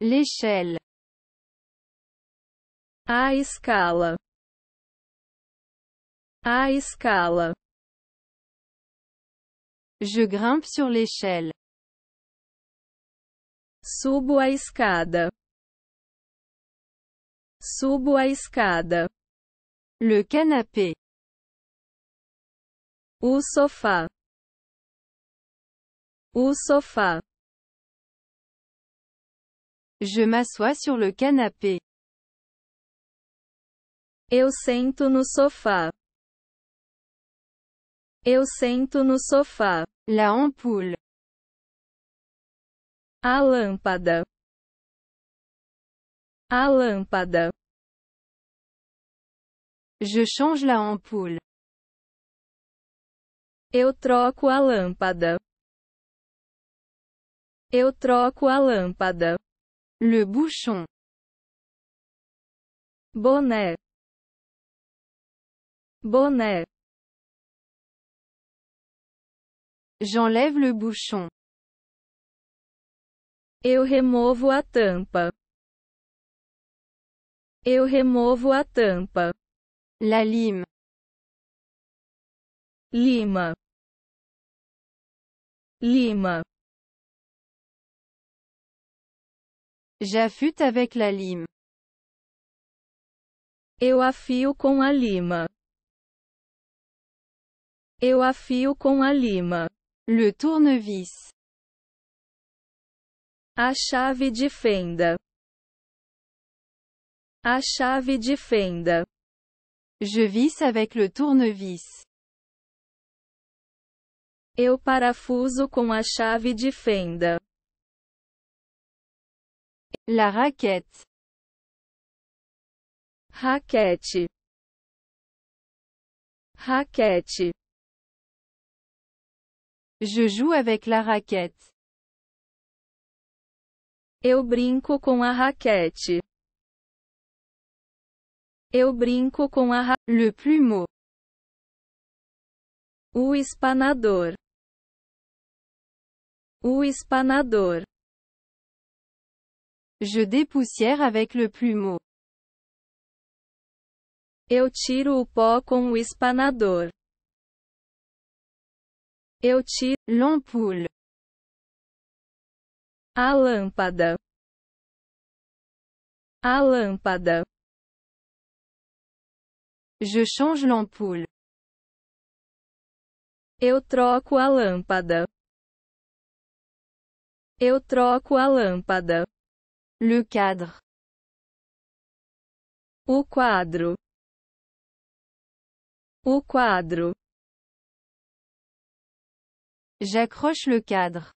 L'échelle. A escale. A escale. Je grimpe sur l'échelle. Subo a escada. Subo a escada. Le canapé. Ou sofa. Ou sofa. Je m'assois sur le canapé. Eu sento no sofá. Eu sento no sofá. La ampoule. A lâmpada. A lâmpada. Je change la ampoule. Eu troco a lâmpada. Eu troco a lâmpada. Le bouchon. Bonnet. Bonnet. J'enlève le bouchon. Eu removo a tampa. Eu removo a tampa. La lime. Lima. Lima. J'affute avec la lime. Eu afio com a lima. Eu afio com a lima. Le tournevis. A chave de fenda. A chave de fenda. Je visse avec le tournevis. Eu parafuso com a chave de fenda. La raquette. raquette raquette Je joue avec la raquette. Eu brinco com a raquete. Eu brinco com a ra Le plumeau. O espanador. O espanador. Je dépoussière avec le plumeau. Eu tiro o pó com o espanador. Eu tiro l'ampoule. A lâmpada. A lâmpada. Je change l'ampoule. Eu troco a lâmpada. Eu troco a lâmpada. Le cadre. O quadro. O quadro. J'accroche le cadre.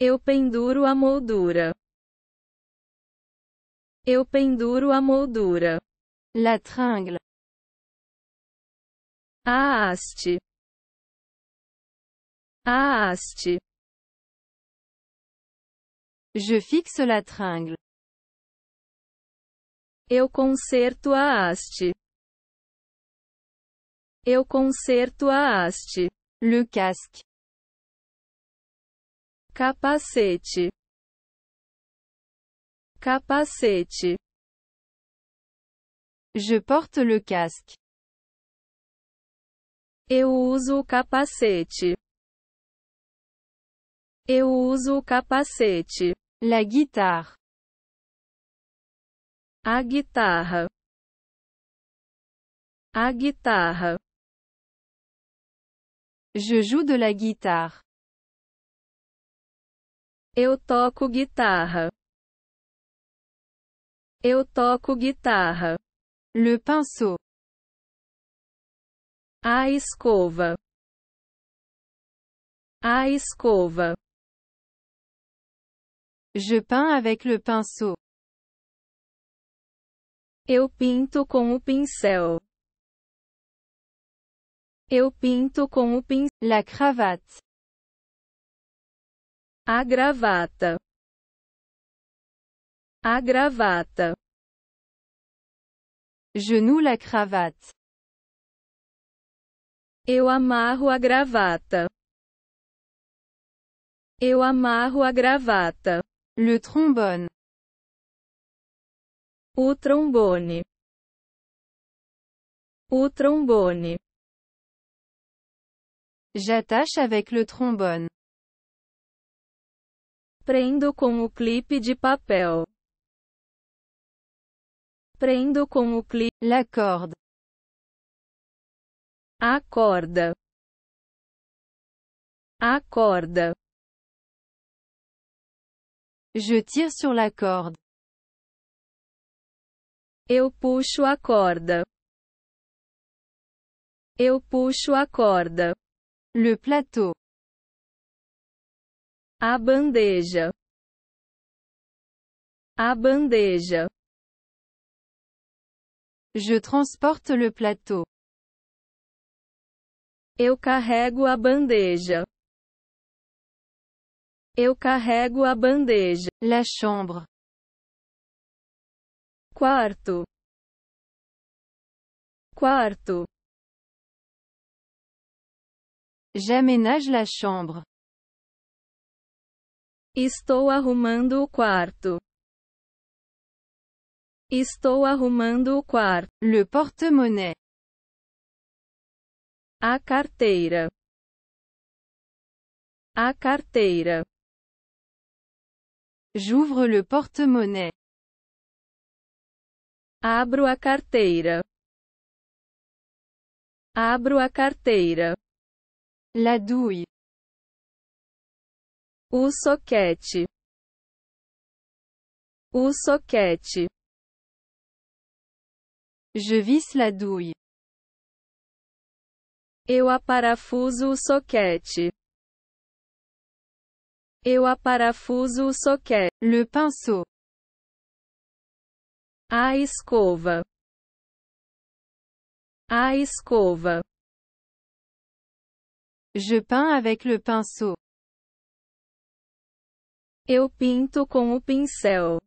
Eu penduro a moldura. Eu penduro a moldura. La tringle. A haste. A haste. Je fixe la tringle. Eu conserto a haste. Eu conserto a haste. Le casque. Capacete. Capacete. Je porte le casque. Eu uso o capacete. Eu uso o capacete. La guitare. A guitare A guitare Je joue de la guitare. E eu toco guitarra. E eu toco guitarra. Le pinceau. A escova. A escova. Je peins avec le pinceau. Eu pinto com o pincel. Eu pinto com o pincel. La cravate. A gravata. A gravata. Je noue la cravate. Eu amarro a gravata. Eu amarro a gravata. Le trombone. O trombone. O trombone. J'attache avec le trombone. Prendo com o clipe de papel. Prendo com o clipe. La corde. A corda. A corda. Je tire sur la corde. Eu puxo a corda. Eu puxo a corda. Le plateau. A bandeja. A bandeja. Je transporte le plateau. Eu carrego a bandeja. Eu carrego a bandeja. La chambre. Quarto. Quarto. J'aménage la chambre. Estou arrumando o quarto. Estou arrumando o quarto. Le porte-monnaie. A carteira. A carteira. J'ouvre le porte-monnaie. Abro a carteira. Abro a carteira. La douille. O soquete. O soquete. Je visse la douille. Eu aparafuso o soquete. Eu aparafuso o soquete. Le pinceau. A escova. A escova. Je peins avec le pinceau. Eu pinto com o pincel.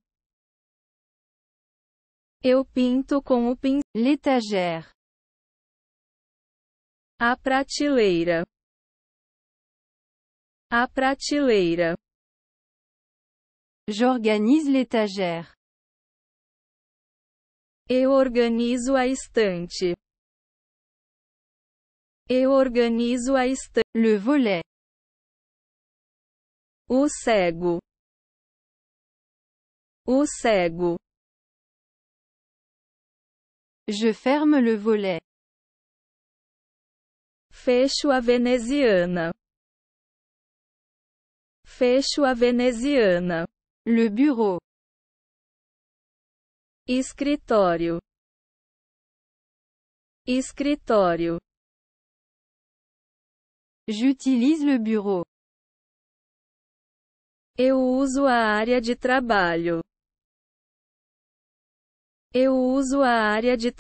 Eu pinto com o pincel. L'étagère. A prateleira. A prateleira. J'organise l'étagère. Eu organizo a estante. Eu organizo a estante. Le volet. O cego. O cego. Je ferme le volet. Fecho a veneziana. Fecho a veneziana. Le bureau. Escritório. Escritório. J'utilise le bureau. Eu uso a área de trabalho. Eu uso a área de